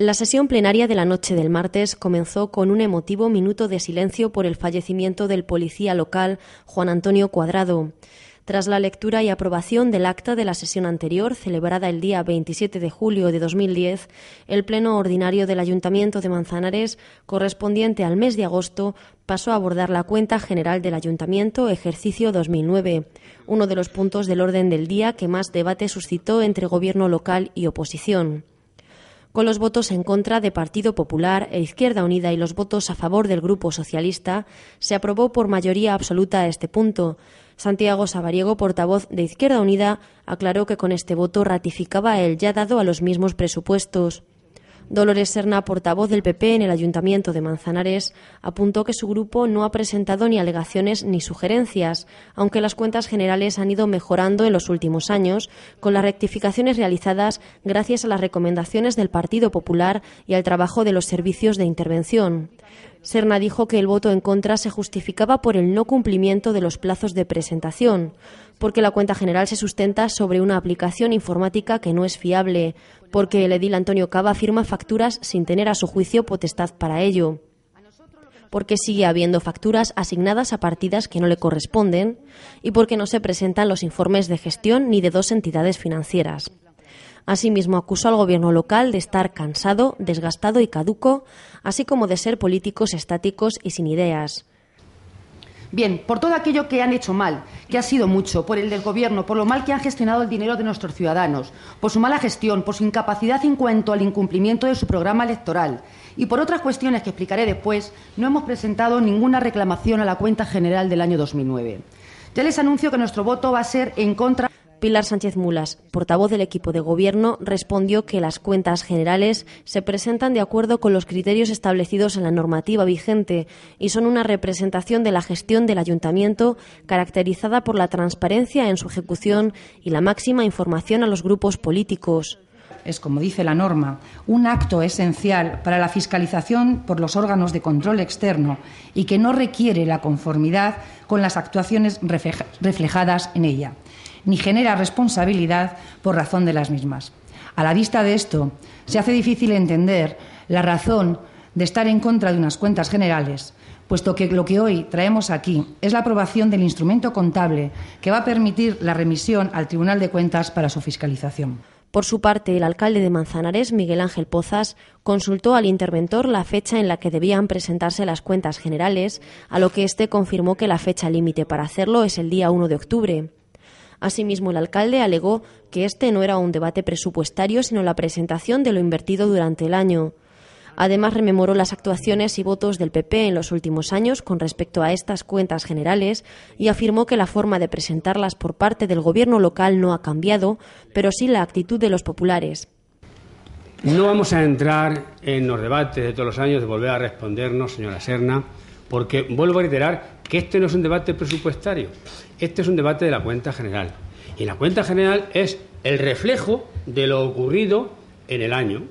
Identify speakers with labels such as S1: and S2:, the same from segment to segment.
S1: La sesión plenaria de la noche del martes comenzó con un emotivo minuto de silencio por el fallecimiento del policía local Juan Antonio Cuadrado. Tras la lectura y aprobación del acta de la sesión anterior, celebrada el día 27 de julio de 2010, el Pleno Ordinario del Ayuntamiento de Manzanares, correspondiente al mes de agosto, pasó a abordar la cuenta general del Ayuntamiento, ejercicio 2009, uno de los puntos del orden del día que más debate suscitó entre Gobierno local y oposición con los votos en contra de Partido Popular e Izquierda Unida y los votos a favor del Grupo Socialista, se aprobó por mayoría absoluta este punto. Santiago Sabariego, portavoz de Izquierda Unida, aclaró que con este voto ratificaba el ya dado a los mismos presupuestos. Dolores Serna, portavoz del PP en el Ayuntamiento de Manzanares, apuntó que su grupo no ha presentado ni alegaciones ni sugerencias, aunque las cuentas generales han ido mejorando en los últimos años con las rectificaciones realizadas gracias a las recomendaciones del Partido Popular y al trabajo de los servicios de intervención. Serna dijo que el voto en contra se justificaba por el no cumplimiento de los plazos de presentación porque la cuenta general se sustenta sobre una aplicación informática que no es fiable, porque el edil Antonio Cava firma facturas sin tener a su juicio potestad para ello, porque sigue habiendo facturas asignadas a partidas que no le corresponden y porque no se presentan los informes de gestión ni de dos entidades financieras. Asimismo, acusó al gobierno local de estar cansado, desgastado y caduco, así como de ser políticos estáticos y sin ideas. Bien, por todo aquello que han hecho mal, que ha sido mucho,
S2: por el del gobierno, por lo mal que han gestionado el dinero de nuestros ciudadanos, por su mala gestión, por su incapacidad en cuanto al incumplimiento de su programa electoral y por otras cuestiones que explicaré después, no hemos presentado ninguna reclamación a la cuenta general del año 2009. Ya les anuncio que nuestro voto
S1: va a ser en contra Pilar Sánchez Mulas, portavoz del equipo de gobierno, respondió que las cuentas generales se presentan de acuerdo con los criterios establecidos en la normativa vigente y son una representación de la gestión del ayuntamiento caracterizada por la transparencia en su ejecución y la máxima información a los grupos políticos es, como dice
S3: la norma, un acto esencial para la fiscalización por los órganos de control externo y que no requiere la conformidad con las actuaciones reflejadas en ella ni genera responsabilidad por razón de las mismas. A la vista de esto, se hace difícil entender la razón de estar en contra de unas cuentas generales, puesto que lo que hoy traemos aquí es la aprobación del instrumento contable que va a permitir
S1: la remisión al Tribunal de Cuentas para su fiscalización. Por su parte, el alcalde de Manzanares, Miguel Ángel Pozas, consultó al interventor la fecha en la que debían presentarse las cuentas generales, a lo que éste confirmó que la fecha límite para hacerlo es el día 1 de octubre. Asimismo, el alcalde alegó que este no era un debate presupuestario, sino la presentación de lo invertido durante el año. Además, rememoró las actuaciones y votos del PP en los últimos años con respecto a estas cuentas generales y afirmó que la forma de presentarlas por parte del gobierno local no ha cambiado, pero sí la actitud de los populares. No vamos a entrar en los debates de todos los años de volver a respondernos, señora Serna, porque vuelvo a reiterar que este no es un debate presupuestario, este es un debate de la cuenta
S2: general. Y la cuenta general es el reflejo de lo ocurrido en el año.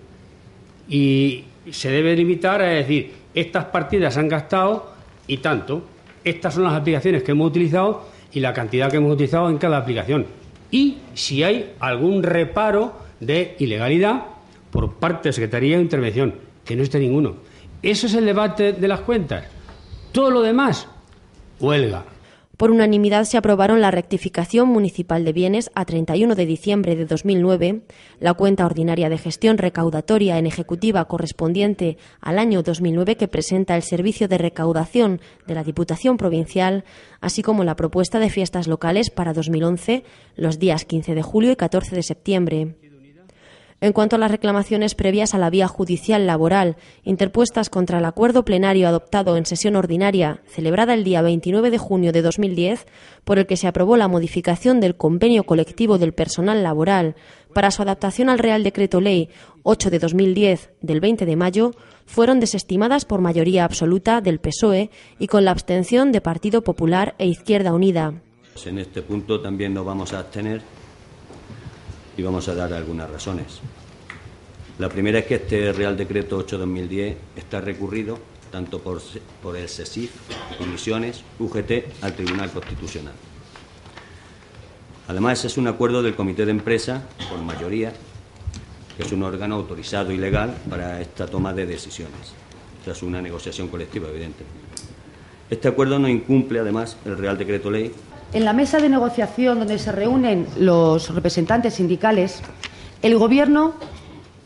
S2: Y se debe limitar a decir, estas partidas han gastado y tanto, estas son las aplicaciones que hemos utilizado y la cantidad que hemos utilizado en cada aplicación. Y si hay algún reparo de ilegalidad por parte de Secretaría de Intervención, que no esté ninguno. ...eso es el debate de las cuentas. Todo lo demás
S1: por unanimidad se aprobaron la rectificación municipal de bienes a 31 de diciembre de 2009, la cuenta ordinaria de gestión recaudatoria en ejecutiva correspondiente al año 2009 que presenta el servicio de recaudación de la Diputación Provincial, así como la propuesta de fiestas locales para 2011, los días 15 de julio y 14 de septiembre. En cuanto a las reclamaciones previas a la vía judicial laboral, interpuestas contra el acuerdo plenario adoptado en sesión ordinaria, celebrada el día 29 de junio de 2010, por el que se aprobó la modificación del convenio colectivo del personal laboral para su adaptación al Real Decreto Ley 8 de 2010 del 20 de mayo, fueron desestimadas por mayoría absoluta del PSOE y con la abstención de Partido Popular e Izquierda Unida.
S2: En este punto también nos vamos a abstener y vamos a dar algunas razones. La primera es que este Real Decreto 8-2010 está recurrido tanto por, el CESIF, Comisiones, UGT, al Tribunal Constitucional. Además, es un acuerdo del Comité de Empresa, por mayoría, que es un órgano autorizado y legal para esta toma de decisiones, tras una negociación colectiva, evidente. Este acuerdo no incumple, además, el Real Decreto Ley en la mesa de negociación donde se reúnen los representantes sindicales, el Gobierno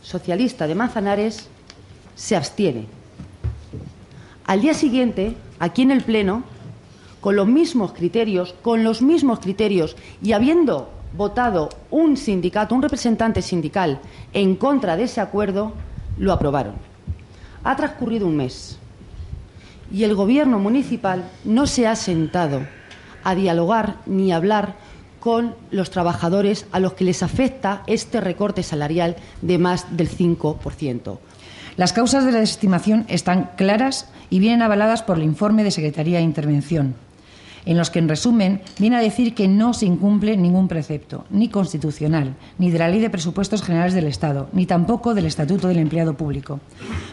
S2: socialista de Manzanares se abstiene. Al día siguiente, aquí en el Pleno, con los mismos criterios, con los mismos criterios y habiendo votado un sindicato, un representante sindical en contra de ese acuerdo, lo aprobaron. Ha transcurrido un mes y el Gobierno municipal no se ha sentado a dialogar ni hablar con los trabajadores a los que les afecta este recorte salarial de más del
S3: 5%. Las causas de la desestimación están claras y vienen avaladas por el informe de Secretaría de Intervención, en los que, en resumen, viene a decir que no se incumple ningún precepto, ni constitucional, ni de la Ley de Presupuestos Generales del Estado, ni tampoco del Estatuto del Empleado Público,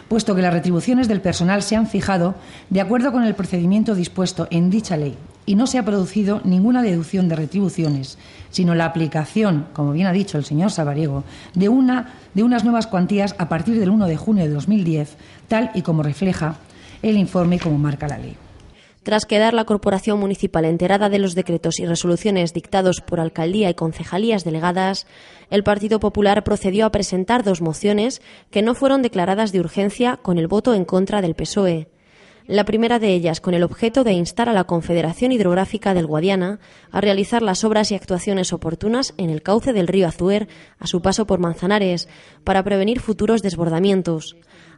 S3: puesto que las retribuciones del personal se han fijado de acuerdo con el procedimiento dispuesto en dicha ley y no se ha producido ninguna deducción de retribuciones, sino la aplicación, como bien ha dicho el señor Sabariego, de, una, de unas nuevas cuantías a partir del 1 de junio de 2010, tal y como refleja el informe y como marca
S1: la ley. Tras quedar la Corporación Municipal enterada de los decretos y resoluciones dictados por alcaldía y concejalías delegadas, el Partido Popular procedió a presentar dos mociones que no fueron declaradas de urgencia con el voto en contra del PSOE. La primera de ellas con el objeto de instar a la Confederación Hidrográfica del Guadiana a realizar las obras y actuaciones oportunas en el cauce del río Azuer a su paso por Manzanares para prevenir futuros desbordamientos.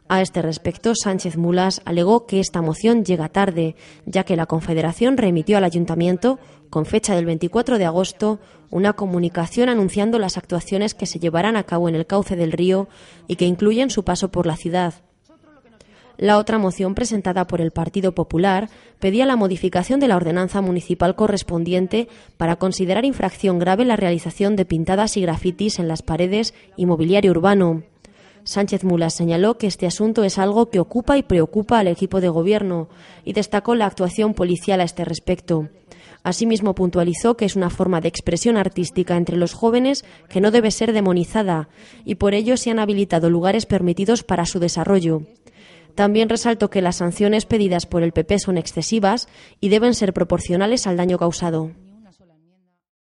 S1: A este respecto, Sánchez Mulas alegó que esta moción llega tarde, ya que la Confederación remitió al Ayuntamiento, con fecha del 24 de agosto, una comunicación anunciando las actuaciones que se llevarán a cabo en el cauce del río y que incluyen su paso por la ciudad. La otra moción presentada por el Partido Popular pedía la modificación de la ordenanza municipal correspondiente para considerar infracción grave la realización de pintadas y grafitis en las paredes y mobiliario urbano. Sánchez Mulas señaló que este asunto es algo que ocupa y preocupa al equipo de gobierno y destacó la actuación policial a este respecto. Asimismo, puntualizó que es una forma de expresión artística entre los jóvenes que no debe ser demonizada y por ello se han habilitado lugares permitidos para su desarrollo. También resalto que las sanciones pedidas por el PP son excesivas y deben ser proporcionales al daño causado.